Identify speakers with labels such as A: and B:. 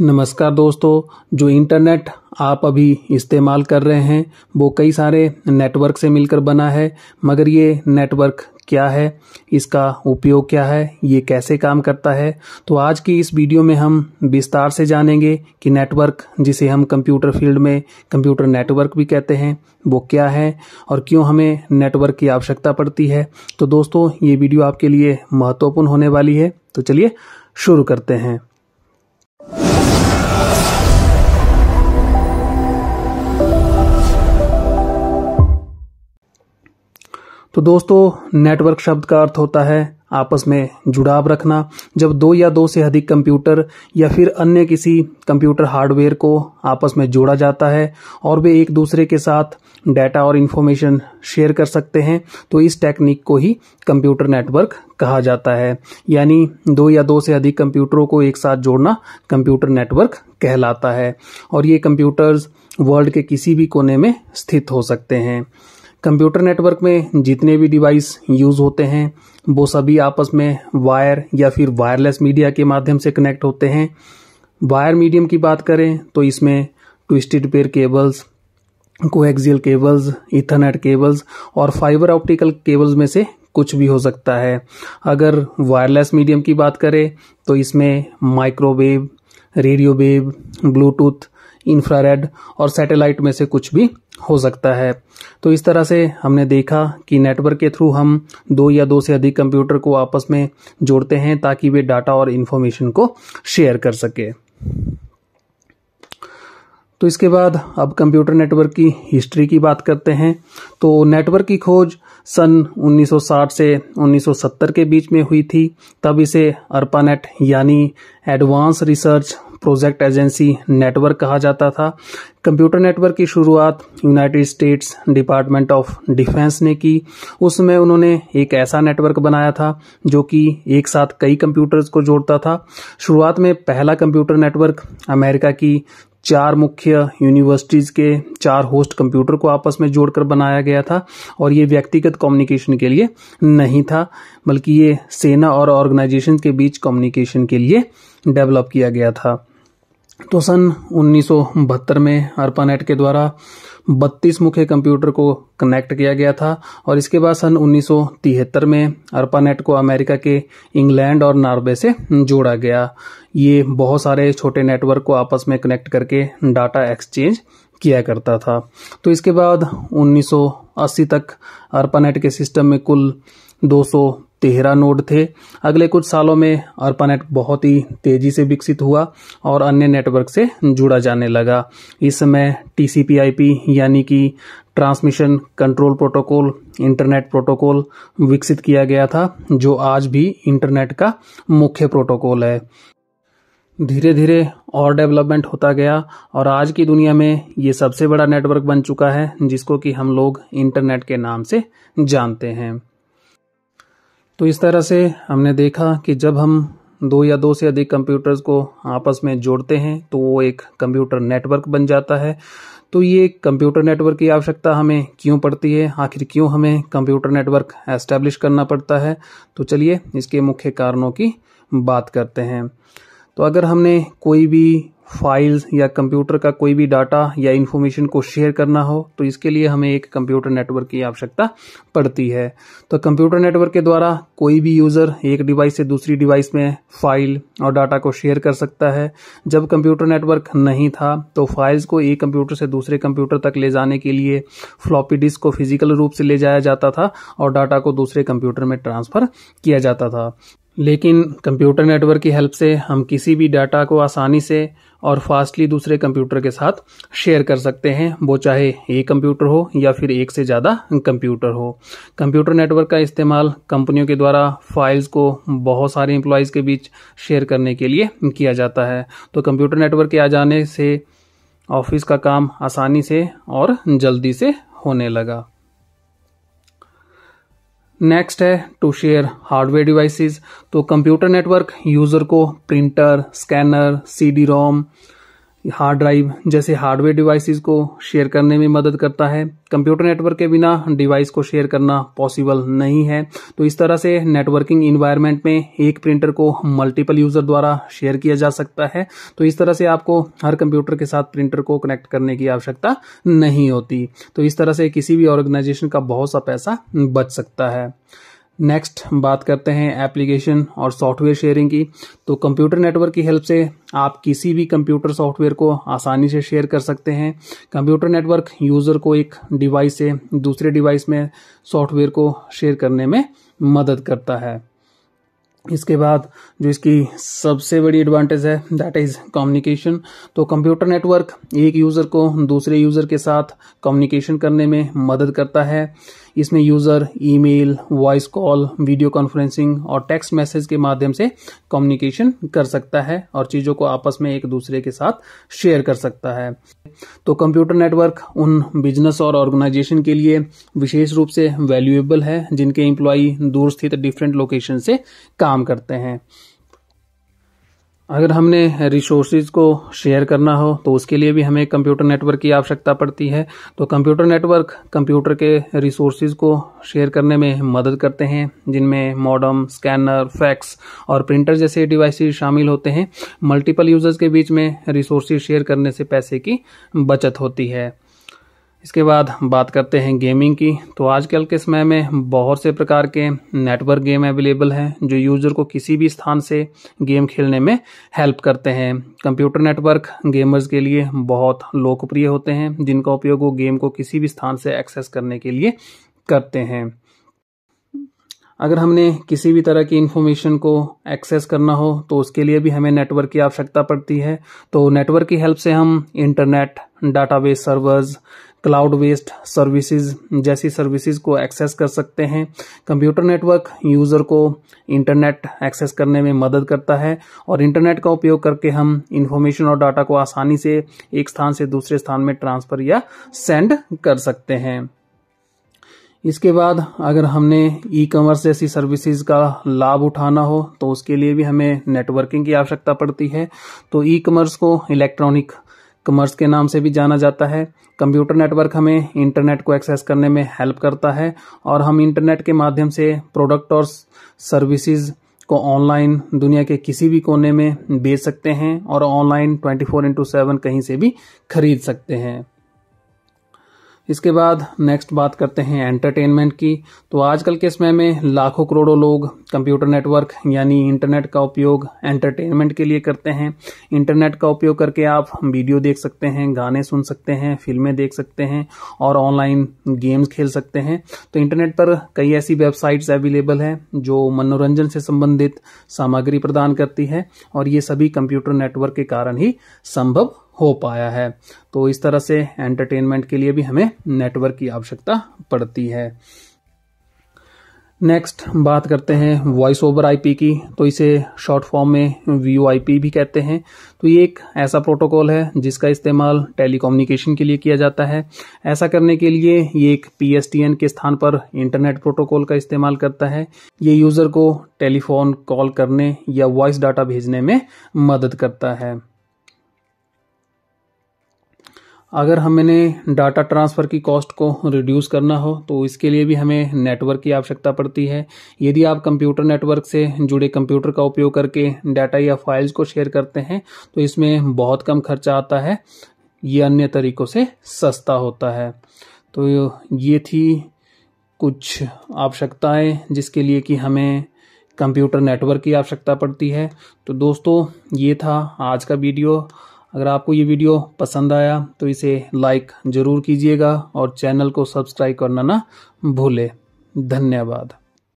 A: नमस्कार दोस्तों जो इंटरनेट आप अभी इस्तेमाल कर रहे हैं वो कई सारे नेटवर्क से मिलकर बना है मगर ये नेटवर्क क्या है इसका उपयोग क्या है ये कैसे काम करता है तो आज की इस वीडियो में हम विस्तार से जानेंगे कि नेटवर्क जिसे हम कंप्यूटर फील्ड में कंप्यूटर नेटवर्क भी कहते हैं वो क्या है और क्यों हमें नेटवर्क की आवश्यकता पड़ती है तो दोस्तों ये वीडियो आपके लिए महत्वपूर्ण होने वाली है तो चलिए शुरू करते हैं तो दोस्तों नेटवर्क शब्द का अर्थ होता है आपस में जुड़ाव रखना जब दो या दो से अधिक कंप्यूटर या फिर अन्य किसी कंप्यूटर हार्डवेयर को आपस में जोड़ा जाता है और वे एक दूसरे के साथ डाटा और इन्फॉर्मेशन शेयर कर सकते हैं तो इस टेक्निक को ही कंप्यूटर नेटवर्क कहा जाता है यानी दो या दो से अधिक कंप्यूटरों को एक साथ जोड़ना कंप्यूटर नेटवर्क कहलाता है और ये कंप्यूटर्स वर्ल्ड के किसी भी कोने में स्थित हो सकते हैं कंप्यूटर नेटवर्क में जितने भी डिवाइस यूज़ होते हैं वो सभी आपस में वायर या फिर वायरलेस मीडिया के माध्यम से कनेक्ट होते हैं वायर मीडियम की बात करें तो इसमें twisted pair cables coaxial cables ethernet cables और फाइबर ऑप्टिकल केबल्स में से कुछ भी हो सकता है अगर वायरलेस मीडियम की बात करें तो इसमें microwave radio wave Bluetooth infrared और सैटेलाइट में से कुछ भी हो सकता है तो इस तरह से हमने देखा कि नेटवर्क के थ्रू हम दो या दो से अधिक कंप्यूटर को आपस में जोड़ते हैं ताकि वे डाटा और इन्फॉर्मेशन को शेयर कर सके तो इसके बाद अब कंप्यूटर नेटवर्क की हिस्ट्री की बात करते हैं तो नेटवर्क की खोज सन 1960 से 1970 के बीच में हुई थी तब इसे अर्पानेट यानी advance research project agency network कहा जाता था कंप्यूटर नेटवर्क की शुरुआत United States Department of Defense ने की उसमें उन्होंने एक ऐसा नेटवर्क बनाया था जो कि एक साथ कई कंप्यूटर्स को जोड़ता था शुरुआत में पहला कंप्यूटर नेटवर्क अमेरिका की चार मुख्य यूनिवर्सिटीज़ के चार होस्ट कंप्यूटर को आपस में जोड़कर बनाया गया था और ये व्यक्तिगत कम्युनिकेशन के लिए नहीं था बल्कि ये सेना और ऑर्गेनाइजेशन के बीच कम्युनिकेशन के लिए डेवलप किया गया था तो सन 1972 में अर्पानेट के द्वारा 32 मुख्य कंप्यूटर को कनेक्ट किया गया था और इसके बाद सन 1973 में अर्पानेट को अमेरिका के इंग्लैंड और नार्वे से जोड़ा गया ये बहुत सारे छोटे नेटवर्क को आपस में कनेक्ट करके डाटा एक्सचेंज किया करता था तो इसके बाद 1980 तक अर्पानेट के सिस्टम में कुल तेहरा नोड थे अगले कुछ सालों में अर्पानेट बहुत ही तेजी से विकसित हुआ और अन्य नेटवर्क से जुड़ा जाने लगा इस समय टी यानी कि transmission control protocol internet protocol विकसित किया गया था जो आज भी इंटरनेट का मुख्य प्रोटोकॉल है धीरे धीरे और डेवलपमेंट होता गया और आज की दुनिया में ये सबसे बड़ा नेटवर्क बन चुका है जिसको कि हम लोग इंटरनेट के नाम से जानते हैं तो इस तरह से हमने देखा कि जब हम दो या दो से अधिक कंप्यूटर्स को आपस में जोड़ते हैं तो वो एक कंप्यूटर नेटवर्क बन जाता है तो ये कंप्यूटर नेटवर्क की आवश्यकता हमें क्यों पड़ती है आखिर क्यों हमें कंप्यूटर नेटवर्क एस्टेब्लिश करना पड़ता है तो चलिए इसके मुख्य कारणों की बात करते हैं तो अगर हमने कोई भी फाइल्स या कंप्यूटर का कोई भी डाटा या इन्फॉर्मेशन को शेयर करना हो तो इसके लिए हमें एक कंप्यूटर नेटवर्क की आवश्यकता पड़ती है तो कंप्यूटर नेटवर्क के द्वारा कोई भी यूज़र एक डिवाइस से दूसरी डिवाइस में फाइल और डाटा को शेयर कर सकता है जब कंप्यूटर नेटवर्क नहीं था तो फाइल्स को एक कंप्यूटर से दूसरे कंप्यूटर तक ले जाने के लिए फ्लॉपी डिस्क को फिजिकल रूप से ले जाया जाता था और डाटा को दूसरे कंप्यूटर में ट्रांसफ़र किया जाता था लेकिन कंप्यूटर नेटवर्क की हेल्प से हम किसी भी डाटा को आसानी से और फास्टली दूसरे कंप्यूटर के साथ शेयर कर सकते हैं वो चाहे एक कंप्यूटर हो या फिर एक से ज़्यादा कंप्यूटर हो कंप्यूटर नेटवर्क का इस्तेमाल कंपनियों के द्वारा फाइल्स को बहुत सारे एम्प्लॉयज़ के बीच शेयर करने के लिए किया जाता है तो कंप्यूटर नेटवर्क के आ जाने से ऑफिस का काम आसानी से और जल्दी से होने लगा नेक्स्ट है टू शेयर हार्डवेयर डिवाइसेस तो कंप्यूटर नेटवर्क यूज़र को printer scanner CD ROM hard drive जैसे हार्डवेयर डिवाइसेस को शेयर करने में मदद करता है कंप्यूटर नेटवर्क के बिना डिवाइस को शेयर करना पॉसिबल नहीं है तो इस तरह से नेटवर्किंग इन्वायरमेंट में एक प्रिंटर को मल्टीपल यूजर द्वारा शेयर किया जा सकता है तो इस तरह से आपको हर कंप्यूटर के साथ प्रिंटर को कनेक्ट करने की आवश्यकता नहीं होती तो इस तरह से किसी भी ऑर्गेनाइजेशन का बहुत सा पैसा बच सकता है नेक्स्ट बात करते हैं एप्लीकेशन और सॉफ्टवेयर शेयरिंग की तो कंप्यूटर नेटवर्क की हेल्प से आप किसी भी कंप्यूटर सॉफ्टवेयर को आसानी से शेयर कर सकते हैं कंप्यूटर नेटवर्क यूज़र को एक डिवाइस से दूसरे डिवाइस में सॉफ्टवेयर को शेयर करने में मदद करता है इसके बाद जो इसकी सबसे बड़ी एडवांटेज है दैट इज़ कम्युनिकेशन तो कंप्यूटर नेटवर्क एक यूज़र को दूसरे यूज़र के साथ कम्युनिकेशन करने में मदद करता है इसमें user email, voice call video conferencing और टेक्स्ट मैसेज के माध्यम से कम्युनिकेशन कर सकता है और चीजों को आपस में एक दूसरे के साथ शेयर कर सकता है तो कंप्यूटर नेटवर्क उन बिजनेस और ऑर्गेनाइजेशन के लिए विशेष रूप से वैल्यूएबल है जिनके इम्प्लॉई दूर स्थित डिफरेंट लोकेशन से काम करते हैं अगर हमने रिसोर्सेज को शेयर करना हो तो उसके लिए भी हमें कंप्यूटर नेटवर्क की आवश्यकता पड़ती है तो कंप्यूटर नेटवर्क कंप्यूटर के रिसोर्सेज को शेयर करने में मदद करते हैं जिनमें मॉडम स्कैनर फैक्स और प्रिंटर जैसे डिवाइस शामिल होते हैं मल्टीपल यूज़र्स के बीच में रिसोर्सेज शेयर करने से पैसे की बचत होती है इसके बाद बात करते हैं गेमिंग की तो आजकल के समय में बहुत से प्रकार के नेटवर्क गेम अवेलेबल हैं जो यूज़र को किसी भी स्थान से गेम खेलने में हेल्प करते हैं कंप्यूटर नेटवर्क गेमर्स के लिए बहुत लोकप्रिय होते हैं जिनका उपयोग वो गेम को किसी भी स्थान से एक्सेस करने के लिए करते हैं अगर हमने किसी भी तरह की इन्फॉर्मेशन को एक्सेस करना हो तो उसके लिए भी हमें नेटवर्क की आवश्यकता पड़ती है तो नेटवर्क की हेल्प से हम internet database servers cloud based services जैसी सर्विसेज को एक्सेस कर सकते हैं कंप्यूटर नेटवर्क यूज़र को इंटरनेट एक्सेस करने में मदद करता है और इंटरनेट का उपयोग करके हम इंफॉर्मेशन और डाटा को आसानी से एक स्थान से दूसरे स्थान में ट्रांसफ़र या सेंड कर सकते हैं इसके बाद अगर हमने ई कॉमर्स जैसी सर्विसेज का लाभ उठाना हो तो उसके लिए भी हमें नेटवर्किंग की आवश्यकता पड़ती है तो ई कॉमर्स को इलेक्ट्रॉनिक कमर्स के नाम से भी जाना जाता है कंप्यूटर नेटवर्क हमें इंटरनेट को एक्सेस करने में हेल्प करता है और हम इंटरनेट के माध्यम से प्रोडक्ट और सर्विसेज को ऑनलाइन दुनिया के किसी भी कोने में बेच सकते हैं और ऑनलाइन 24 फोर इंटू सेवन कहीं से भी खरीद सकते हैं इसके बाद नेक्स्ट बात करते हैं एंटरटेनमेंट की तो आजकल के समय में लाखों करोड़ों लोग कंप्यूटर नेटवर्क यानी इंटरनेट का उपयोग एंटरटेनमेंट के लिए करते हैं इंटरनेट का उपयोग करके आप वीडियो देख सकते हैं गाने सुन सकते हैं फिल्में देख सकते हैं और ऑनलाइन गेम्स खेल सकते हैं तो इंटरनेट पर कई ऐसी वेबसाइट्स अवेलेबल हैं जो मनोरंजन से संबंधित सामग्री प्रदान करती है और ये सभी कंप्यूटर नेटवर्क के कारण ही संभव हो पाया है तो इस तरह से एंटरटेनमेंट के लिए भी हमें नेटवर्क की आवश्यकता पड़ती है नेक्स्ट बात करते हैं वॉइस ओवर आईपी की तो इसे शॉर्ट फॉर्म में वी आईपी भी कहते हैं तो ये एक ऐसा प्रोटोकॉल है जिसका इस्तेमाल टेलीकम्युनिकेशन के लिए किया जाता है ऐसा करने के लिए ये एक पीएसटीएन के स्थान पर इंटरनेट प्रोटोकॉल का इस्तेमाल करता है ये यूज़र को टेलीफोन कॉल करने या वॉइस डाटा भेजने में मदद करता है अगर हमने डाटा ट्रांसफ़र की कॉस्ट को रिड्यूस करना हो तो इसके लिए भी हमें नेटवर्क की आवश्यकता पड़ती है यदि आप कंप्यूटर नेटवर्क से जुड़े कंप्यूटर का उपयोग करके डाटा या फाइल्स को शेयर करते हैं तो इसमें बहुत कम खर्चा आता है ये अन्य तरीक़ों से सस्ता होता है तो ये थी कुछ आवश्यकताएँ जिसके लिए कि हमें कंप्यूटर नेटवर्क की आवश्यकता पड़ती है तो दोस्तों ये था आज का वीडियो अगर आपको ये वीडियो पसंद आया तो इसे लाइक ज़रूर कीजिएगा और चैनल को सब्सक्राइब करना ना भूले धन्यवाद